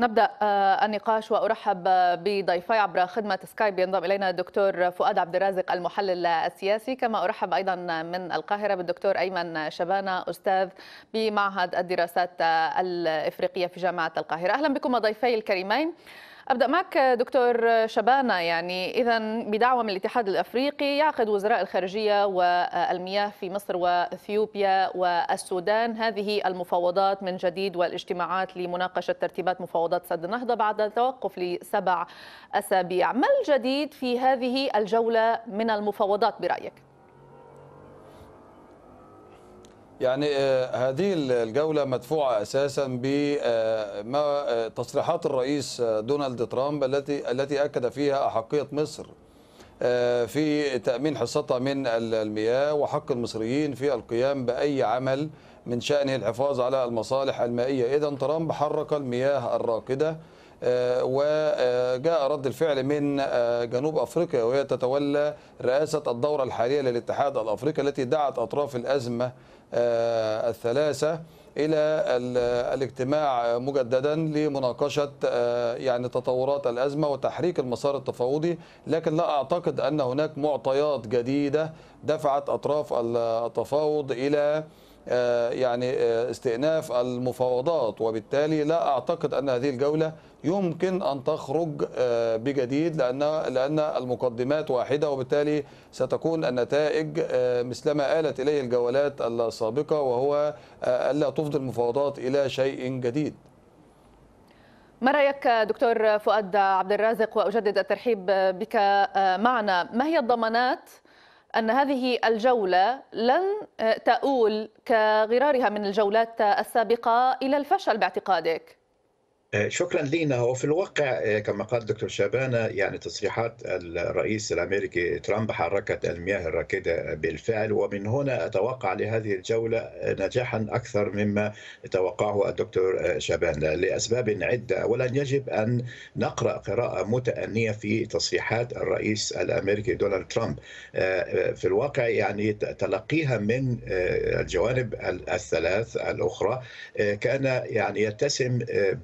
نبدا آه، النقاش وارحب آه، بضيفي عبر خدمه سكايب ينضم الينا الدكتور فؤاد عبد الرازق المحلل السياسي كما ارحب ايضا من القاهره بالدكتور ايمن شبانه استاذ بمعهد الدراسات آه، الافريقيه في جامعه القاهره اهلا بكم ضيفي الكريمين أبدأ معك دكتور شبانة يعني إذا بدعوة من الاتحاد الأفريقي يعقد وزراء الخارجية والمياه في مصر وإثيوبيا والسودان هذه المفاوضات من جديد والاجتماعات لمناقشة ترتيبات مفاوضات سد النهضة بعد توقف لسبع أسابيع ما الجديد في هذه الجولة من المفاوضات برأيك؟ يعني آه، هذه الجولة مدفوعة أساسا بما آه، آه، تصريحات الرئيس دونالد ترامب التي التي أكد فيها أحقية مصر في تأمين حصتها من المياه وحق المصريين في القيام بأي عمل من شأنه الحفاظ على المصالح المائية إذا ترامب حرك المياه الراكدة آه، وجاء رد الفعل من آه، جنوب أفريقيا وهي تتولى رئاسة الدورة الحالية للاتحاد الأفريقي التي دعت أطراف الأزمة آه، الثلاثة الى الاجتماع مجددا لمناقشه يعني تطورات الازمه وتحريك المسار التفاوضي لكن لا اعتقد ان هناك معطيات جديده دفعت اطراف التفاوض الى آه، يعني آه، استئناف المفاوضات وبالتالي لا أعتقد أن هذه الجولة يمكن أن تخرج آه، بجديد لأن لأن المقدمات واحدة وبالتالي ستكون النتائج مثلما آلت إليه الجولات السابقة وهو ألا تفضي المفاوضات إلى شيء جديد ما رايك دكتور فؤاد عبد الرازق واجدد الترحيب بك معنا ما هي الضمانات أن هذه الجولة لن آه، تؤول كغرارها من الجولات السابقة إلى الفشل باعتقادك آه، شكرا لينا وفي الواقع آه، كما قال دكتور شابانة يعني تصريحات الرئيس الأمريكي ترامب حركت المياه الراكدة بالفعل ومن هنا أتوقع لهذه الجولة آه، نجاحا أكثر مما توقعه الدكتور شابانة لأسباب عدة أولا يجب أن نقرأ قراءة متأنية في تصريحات الرئيس الأمريكي دونالد ترامب في الواقع يعني تلقيها من الجوانب الثلاث الأخرى كان يعني يتسم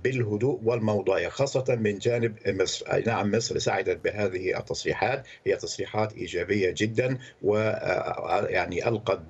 بالهو الهدوء والموضوعية خاصة من جانب مصر أي نعم مصر سعدت بهذه التصريحات هي تصريحات إيجابية جدا ويعني آه، ألقت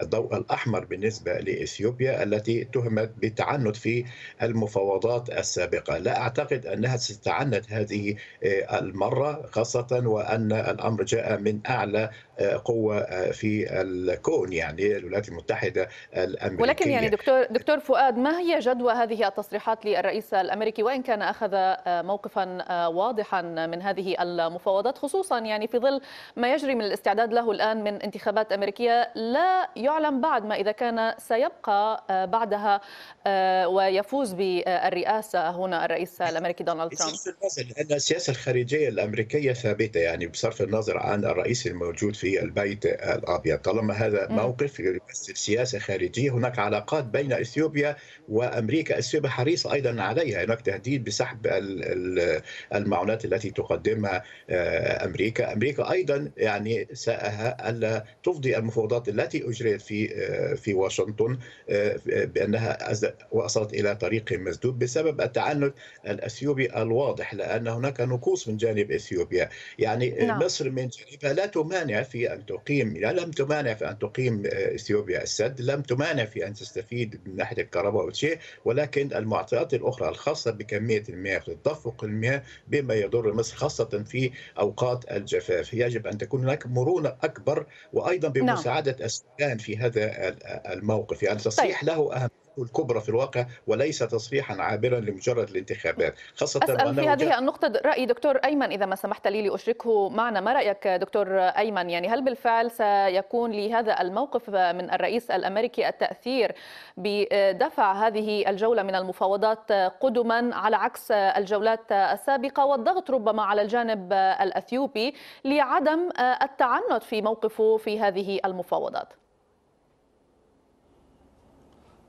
بالضوء الأحمر بالنسبة لإثيوبيا التي تهمت بالتعنت في المفاوضات السابقة لا أعتقد أنها ستتعنت هذه آه، المرة خاصة وأن الأمر جاء من أعلى آه، قوة في الكون يعني الولايات المتحدة الأمريكية ولكن يعني دكتور دكتور فؤاد ما هي جدوى هذه التصريحات للرئيس الامريكي وان كان اخذ آه، موقفا آه، واضحا من هذه المفاوضات خصوصا يعني في ظل ما يجري من الاستعداد له الان من انتخابات امريكيه لا يعلم بعد ما اذا كان سيبقى آه، بعدها ويفوز بالرئاسه هنا الرئيس الامريكي دونالد ترامب. لان السياسه الخارجيه الامريكيه ثابته يعني بصرف النظر عن الرئيس الموجود في البيت الابيض، طالما هذا موقف سياسه خارجيه هناك علاقات بين اثيوبيا وامريكا، اثيوبيا حريصه ايضا عليها هناك تهديد بسحب المعونات التي تقدمها آه، امريكا، امريكا ايضا يعني ساءها الا تفضي المفاوضات التي اجريت في آه، في واشنطن آه، بانها وصلت الى طريق مسدود بسبب التعنت الاثيوبي الواضح لان هناك نقوص من جانب اثيوبيا، يعني لا. نعم. مصر من جانبها لا تمانع في ان تقيم لم تمانع في ان تقيم اثيوبيا السد، لم تمانع في ان تستفيد من ناحيه الكهرباء او شيء، ولكن المعطيات الاخرى الخاصه بكميه المياه وتدفق المياه بما يضر مصر خاصه في اوقات الجفاف يجب ان تكون هناك مرونه اكبر وايضا نعم. بمساعده السكان في هذا الموقف يعني تصيح طيب. له اهميه الكبرى في الواقع وليس تصريحا عابرا لمجرد الانتخابات خاصة أسأل في هذه النقطة رأي دكتور أيمن إذا ما سمحت لي لأشركه معنا ما رأيك دكتور أيمن يعني هل بالفعل سيكون لهذا الموقف من الرئيس الأمريكي التأثير بدفع هذه الجولة من المفاوضات قدما على عكس الجولات السابقة والضغط ربما على الجانب الأثيوبي لعدم التعنت في موقفه في هذه المفاوضات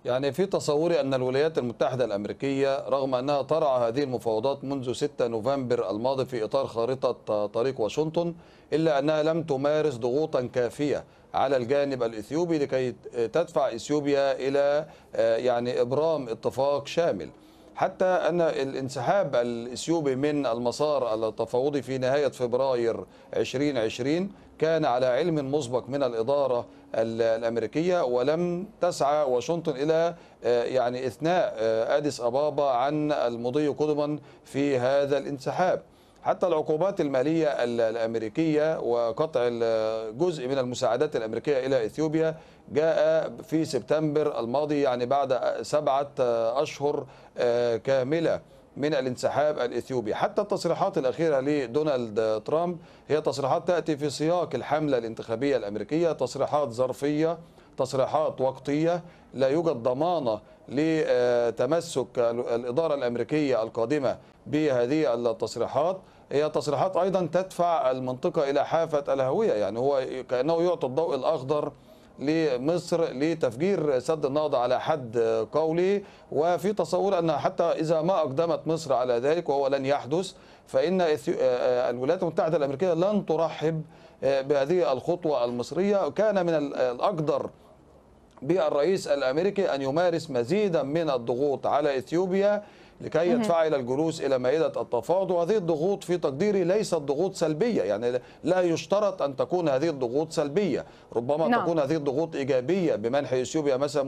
يعني في تصوري أن الولايات المتحدة الأمريكية رغم أنها ترعى هذه المفاوضات منذ 6 نوفمبر الماضي في إطار خارطة طريق واشنطن إلا أنها لم تمارس ضغوطا كافية على الجانب الإثيوبي لكي تدفع إثيوبيا إلى آه، يعني إبرام اتفاق شامل حتى أن الانسحاب الإثيوبي من المسار التفاوضي في نهاية فبراير 2020 كان على علم مسبق من الإدارة الأمريكية ولم تسعى واشنطن إلى آه، يعني إثناء آه، أديس أبابا عن المضي قدما في هذا الانسحاب حتى العقوبات المالية الأمريكية وقطع جزء من المساعدات الأمريكية إلى إثيوبيا جاء في سبتمبر الماضي يعني بعد سبعة أشهر آه، كاملة من الانسحاب الإثيوبي حتى التصريحات الأخيرة لدونالد ترامب هي تصريحات تأتي في سياق الحملة الانتخابية الأمريكية تصريحات ظرفية تصريحات وقتية لا يوجد ضمانة لتمسك الإدارة الأمريكية القادمة بهذه التصريحات هي تصريحات أيضا تدفع المنطقة إلى حافة الهوية يعني هو كأنه يعطي الضوء الأخضر لمصر لتفجير سد النهضة على حد قوله وفي تصور أن حتى إذا ما أقدمت مصر على ذلك وهو لن يحدث فإن آه، الولايات المتحدة الأمريكية لن ترحب آه، بهذه الخطوة المصرية كان من الأقدر بالرئيس الأمريكي أن يمارس مزيدا من الضغوط على إثيوبيا لكي الى الجلوس الى مائده التفاوض وهذه الضغوط في تقديري ليست ضغوط سلبيه يعني لا يشترط ان تكون هذه الضغوط سلبيه ربما نعم. تكون هذه الضغوط ايجابيه بمنح اثيوبيا مثلا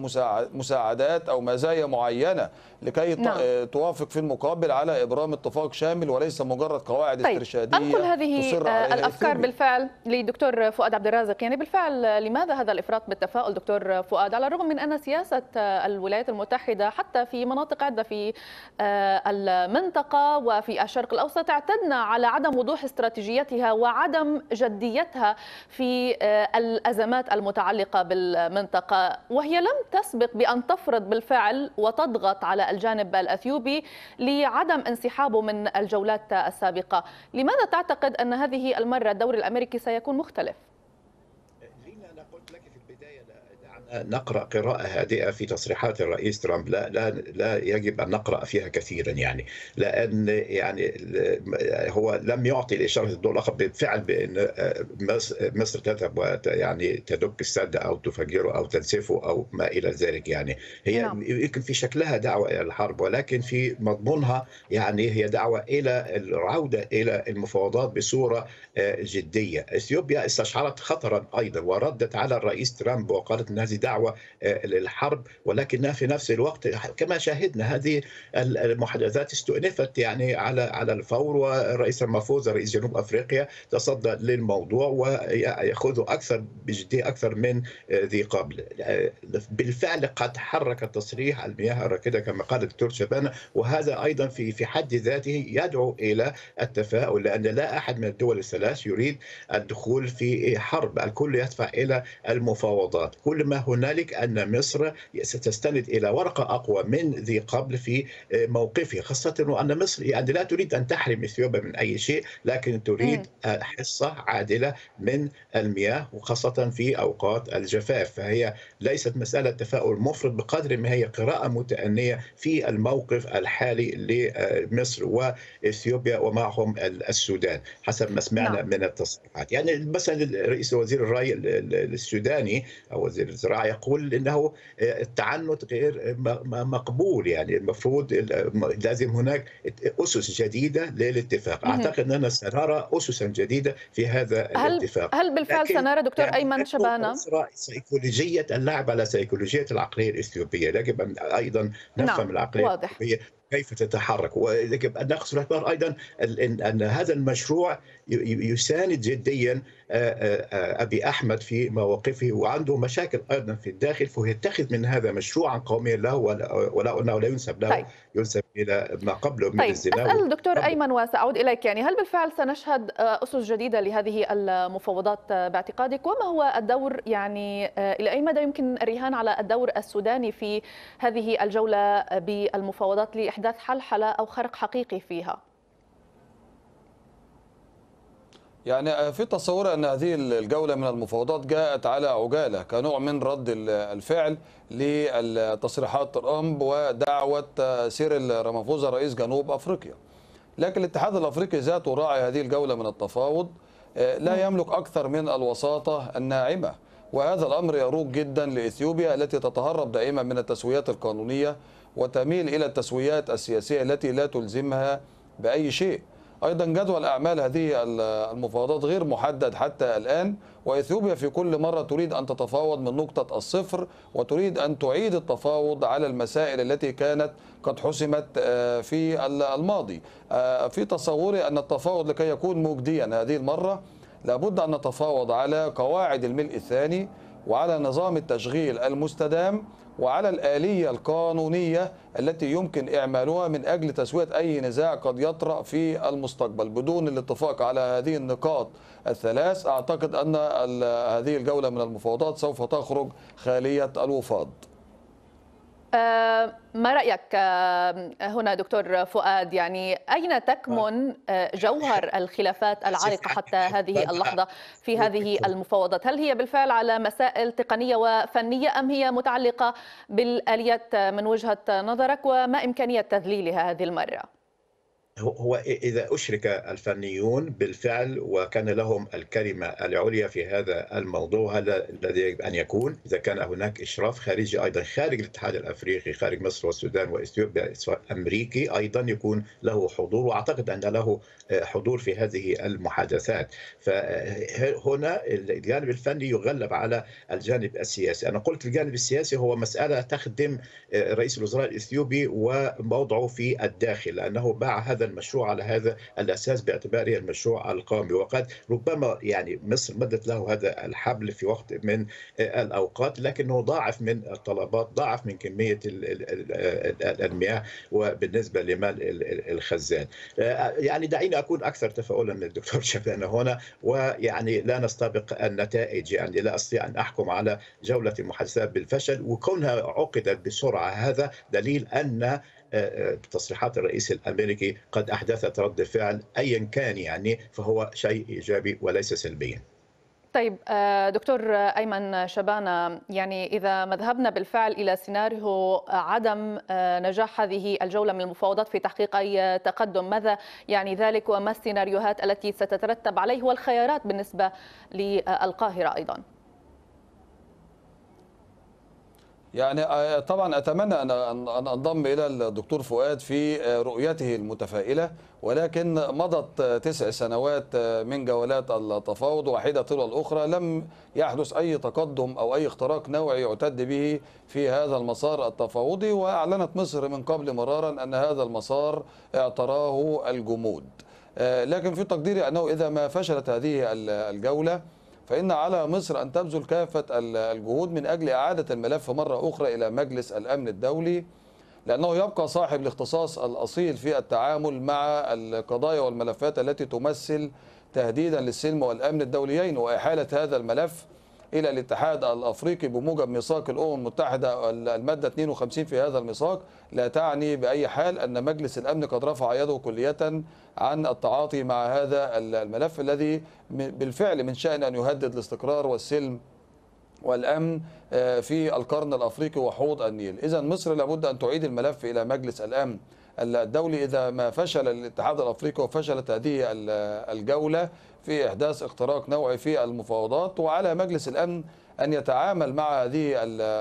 مساعدات او مزايا معينه لكي نعم. آه، توافق في المقابل على ابرام اتفاق شامل وليس مجرد قواعد طيب. استرشاديه انقل هذه آه، الافكار إثيوبيا. بالفعل لدكتور فؤاد عبد الرازق يعني بالفعل لماذا هذا الافراط بالتفاؤل دكتور فؤاد على الرغم من ان سياسه آه، الولايات المتحده حتى في مناطق عده في آه، المنطقة وفي الشرق الأوسط اعتدنا على عدم وضوح استراتيجيتها وعدم جديتها في آه، الأزمات المتعلقة بالمنطقة وهي لم تسبق بأن تفرض بالفعل وتضغط على الجانب الأثيوبي لعدم انسحابه من الجولات السابقة لماذا تعتقد أن هذه المرة الدور الأمريكي سيكون مختلف؟ نقرا قراءه هادئه في تصريحات الرئيس ترامب لا لا لا يجب ان نقرا فيها كثيرا يعني لان يعني هو لم يعطي الاشاره الضوء الاخضر بالفعل بان مصر تذهب يعني تدك السد او تفجره او تنسفه او ما الى ذلك يعني هي نعم. يمكن في شكلها دعوه الى الحرب ولكن في مضمونها يعني هي دعوه الى العوده الى المفاوضات بصوره جديه اثيوبيا استشعرت خطرا ايضا وردت على الرئيس ترامب وقالت ان هذه دعوة آه، للحرب ولكنها في نفس الوقت كما شاهدنا هذه المحادثات استؤنفت يعني على على الفور والرئيس المفوز رئيس جنوب أفريقيا تصدى للموضوع ويأخذ أكثر بجدية أكثر من آه، ذي قبل آه، بالفعل قد حرك تصريح المياه الراكدة كما قال الدكتور شبانة وهذا أيضا في في حد ذاته يدعو إلى التفاؤل لأن لا أحد من الدول الثلاث يريد الدخول في حرب الكل يدفع إلى المفاوضات كل ما هنالك أن مصر ستستند إلى ورقة أقوى من ذي قبل في آه، موقفها خاصة وأن مصر يعني لا تريد أن تحرم إثيوبيا من أي شيء لكن تريد آه، حصة عادلة من المياه وخاصة في أوقات الجفاف فهي ليست مسألة تفاؤل مفرط بقدر ما هي قراءة متأنية في الموقف الحالي لمصر وإثيوبيا ومعهم السودان حسب ما سمعنا نعم. من التصريحات يعني مثلا رئيس وزير الري السوداني أو وزير الزراعة يقول انه آه، التعنت غير آه، مقبول يعني المفروض لازم هناك اسس جديده للاتفاق اعتقد اننا سنرى اسسا جديده في هذا هل الاتفاق هل بالفعل سنرى دكتور يعني ايمن شبانه سيكولوجيه اللعب على سيكولوجيه العقليه الاثيوبيه يجب ان ايضا نفهم نعم. العقليه واضح. الاثيوبيه كيف تتحرك وناخذ في الاعتبار ايضا ان هذا المشروع يساند جديا آه، آه، ابي احمد في مواقفه وعنده مشاكل ايضا في الداخل فيتخذ من هذا مشروعا قوميا له ولا انه لا ينسب له طيب. ينسب الى ما قبله من طيب الزنا اسال دكتور ايمن وساعود اليك يعني هل بالفعل سنشهد اسس جديده لهذه المفاوضات باعتقادك وما هو الدور يعني آه، الى اي مدى يمكن الرهان على الدور السوداني في هذه الجوله بالمفاوضات لاحداث حلحله او خرق حقيقي فيها؟ يعني آه، في تصور أن هذه الجولة من المفاوضات جاءت على عجالة كنوع من رد الفعل لتصريحات ترامب ودعوة آه، سيريل رامافوزا رئيس جنوب أفريقيا لكن الاتحاد الأفريقي ذاته راعي هذه الجولة من التفاوض آه، لا نعم. يملك أكثر من الوساطة الناعمة وهذا الأمر يروق جدا لإثيوبيا التي تتهرب دائما من التسويات القانونية وتميل إلى التسويات السياسية التي لا تلزمها بأي شيء ايضا جدول اعمال هذه المفاوضات غير محدد حتى الان واثيوبيا في كل مره تريد ان تتفاوض من نقطه الصفر وتريد ان تعيد التفاوض على المسائل التي كانت قد حسمت آه، في الماضي آه، في تصوري ان التفاوض لكي يكون مجديا هذه المره لابد ان نتفاوض على قواعد الملء الثاني وعلى نظام التشغيل المستدام وعلى الآلية القانونية التي يمكن إعمالها من أجل تسوية أي نزاع قد يطرأ في المستقبل بدون الاتفاق على هذه النقاط الثلاث أعتقد أن هذه الجولة من المفاوضات سوف تخرج خالية الوفاض آه، ما رأيك آه، هنا دكتور فؤاد يعني أين تكمن آه، جوهر الخلافات العريقة حتى هذه اللحظة في هذه المفاوضات هل هي بالفعل على مسائل تقنية وفنية أم هي متعلقة بالآليات من وجهة نظرك وما إمكانية تذليلها هذه المرة؟ هو إذا أشرك الفنيون بالفعل وكان لهم الكلمة العليا في هذا الموضوع هذا الذي يجب أن يكون إذا كان هناك إشراف خارجي أيضا خارج الاتحاد الأفريقي خارج مصر والسودان وإثيوبيا أمريكي أيضا يكون له حضور وأعتقد أن له آه، حضور في هذه المحادثات فهنا آه، الجانب الفني يغلب على الجانب السياسي أنا قلت الجانب السياسي هو مسألة تخدم آه، رئيس الوزراء الإثيوبي وموضعه في الداخل لأنه باع هذا المشروع على هذا الاساس باعتباره المشروع القومي وقد ربما يعني مصر مدت له هذا الحبل في وقت من الاوقات لكنه ضاعف من الطلبات ضاعف من كميه المياه وبالنسبه لمال الخزان آه، يعني دعيني اكون اكثر تفاؤلا من الدكتور شبان هنا ويعني لا نستبق النتائج يعني لا استطيع ان احكم على جوله المحادثات بالفشل وكونها عقدت بسرعه هذا دليل ان آه، آه، تصريحات الرئيس الامريكي قد احدثت رد فعل ايا كان يعني فهو شيء ايجابي وليس سلبيا. طيب آه، دكتور ايمن شبانه يعني اذا ما ذهبنا بالفعل الى سيناريو عدم نجاح هذه الجوله من المفاوضات في تحقيق اي تقدم ماذا يعني ذلك وما السيناريوهات التي ستترتب عليه والخيارات بالنسبه للقاهره ايضا يعني آه، طبعا اتمنى ان ان انضم الى الدكتور فؤاد في آه، رؤيته المتفائله ولكن مضت آه، تسع سنوات من جولات التفاوض واحده تلو الاخرى لم يحدث اي تقدم او اي اختراق نوعي يعتد به في هذا المسار التفاوضي واعلنت مصر من قبل مرارا ان هذا المسار اعتراه الجمود لكن في تقديري انه اذا ما فشلت هذه الجوله فإن على مصر أن تبذل كافة الجهود من أجل إعادة الملف مرة أخرى إلى مجلس الأمن الدولي لأنه يبقى صاحب الاختصاص الأصيل في التعامل مع القضايا والملفات التي تمثل تهديدا للسلم والأمن الدوليين وإحالة هذا الملف إلى الاتحاد الأفريقي بموجب ميثاق الأمم المتحدة المادة 52 في هذا الميثاق لا تعني بأي حال أن مجلس الأمن قد رفع يده كلية عن التعاطي مع هذا الملف الذي بالفعل من شأن أن يهدد الاستقرار والسلم والأمن آه، في القرن الأفريقي وحوض النيل إذا مصر لابد أن تعيد الملف إلى مجلس الأمن الدولي إذا ما فشل الاتحاد الأفريقي وفشلت هذه الجولة في إحداث اختراق نوعي في المفاوضات وعلى مجلس الأمن أن يتعامل مع هذه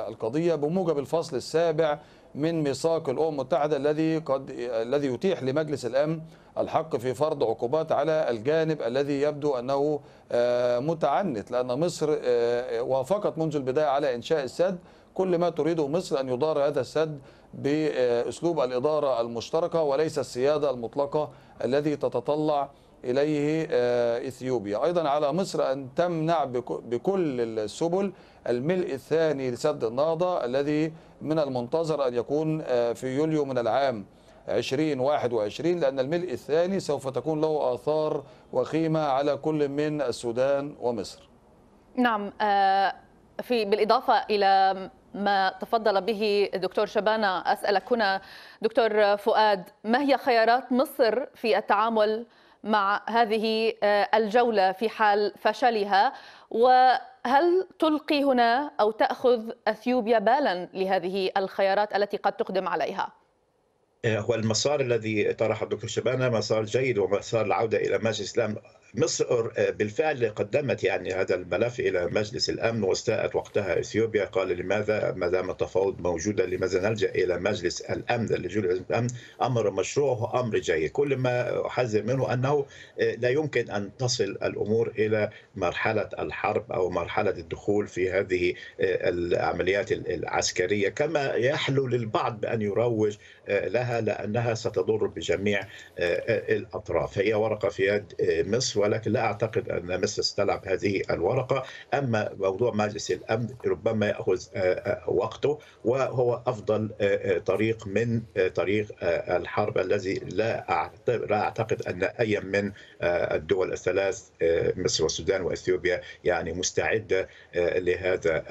القضية بموجب الفصل السابع من ميثاق الأمم المتحدة الذي قد الذي يتيح لمجلس الأمن الحق في فرض عقوبات على الجانب الذي يبدو أنه آه، متعنت لأن مصر آه، وافقت منذ البداية على إنشاء السد كل ما تريده مصر أن يدار هذا السد بأسلوب الإدارة المشتركة وليس السيادة المطلقة الذي تتطلع إليه آه، إثيوبيا أيضا على مصر أن تمنع بكل السبل الملء الثاني لسد النهضة الذي من المنتظر أن يكون آه، في يوليو من العام 2021 لأن الملء الثاني سوف تكون له آثار وخيمة على كل من السودان ومصر نعم آه، في بالإضافة إلى ما تفضل به دكتور شبانة أسألك هنا دكتور فؤاد ما هي خيارات مصر في التعامل مع هذه آه، الجولة في حال فشلها وهل تلقي هنا أو تأخذ أثيوبيا بالا لهذه الخيارات التي قد تقدم عليها؟ آه، هو المسار الذي طرحه الدكتور شبانه مسار جيد ومسار العوده الى مجلس الامن مصر آه، بالفعل قدمت يعني هذا الملف الى مجلس الامن واستاءت وقتها اثيوبيا قال لماذا ما دام التفاوض موجودا لماذا نلجا الى مجلس الامن لجوء الامن امر مشروع وامر جيد كل ما احذر منه انه آه، لا يمكن ان تصل الامور الى مرحله الحرب او مرحله الدخول في هذه آه، العمليات العسكريه كما يحلو للبعض بان يروج لها لانها ستضر بجميع الاطراف هي ورقه في يد مصر ولكن لا أعتقد أن مصر ستلعب هذه الورقة أما موضوع مجلس الأمن ربما يأخذ آه، آه، وقته وهو أفضل آه، طريق من طريق الحرب الذي لا أعتقد أن أي من الدول الثلاث مصر والسودان وأثيوبيا يعني مستعدة لهذا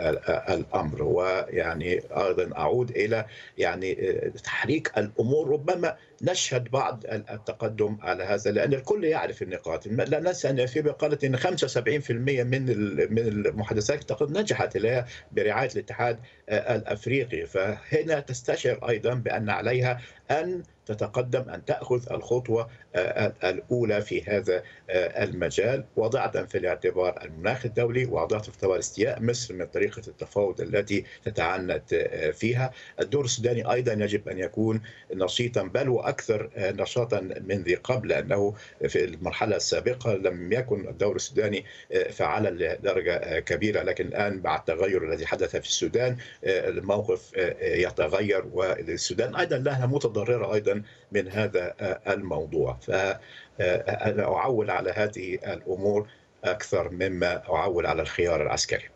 الأمر ويعني أيضا أعود إلى يعني تحريك الأمور ربما نشهد بعض التقدم على هذا لان الكل يعرف النقاط لا ننسى ان في قالت ان 75% من من المحادثات نجحت اللي هي برعايه الاتحاد الافريقي فهنا تستشعر ايضا بان عليها ان تتقدم أن تأخذ الخطوة آه، آه، الأولى في هذا آه، المجال وضعت في الاعتبار المناخ الدولي وضعت في اعتبار استياء مصر من طريقة التفاوض التي تتعنت فيها الدور السوداني أيضا يجب أن يكون نشيطا بل وأكثر نشاطا من ذي قبل لأنه في المرحلة السابقة لم يكن الدور السوداني فعلا لدرجة كبيرة لكن الآن بعد التغير الذي حدث في السودان الموقف يتغير والسودان أيضا لها متضررة أيضا من هذا آه، الموضوع فأنا آه، آه، أعول على هذه الأمور أكثر مما أعول على الخيار العسكري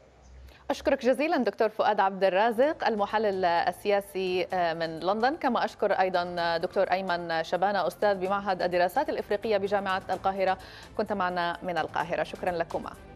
أشكرك جزيلا دكتور فؤاد عبد الرازق المحلل السياسي من لندن كما أشكر أيضا دكتور أيمن شبانة أستاذ بمعهد الدراسات الإفريقية بجامعة القاهرة كنت معنا من القاهرة شكرا لكما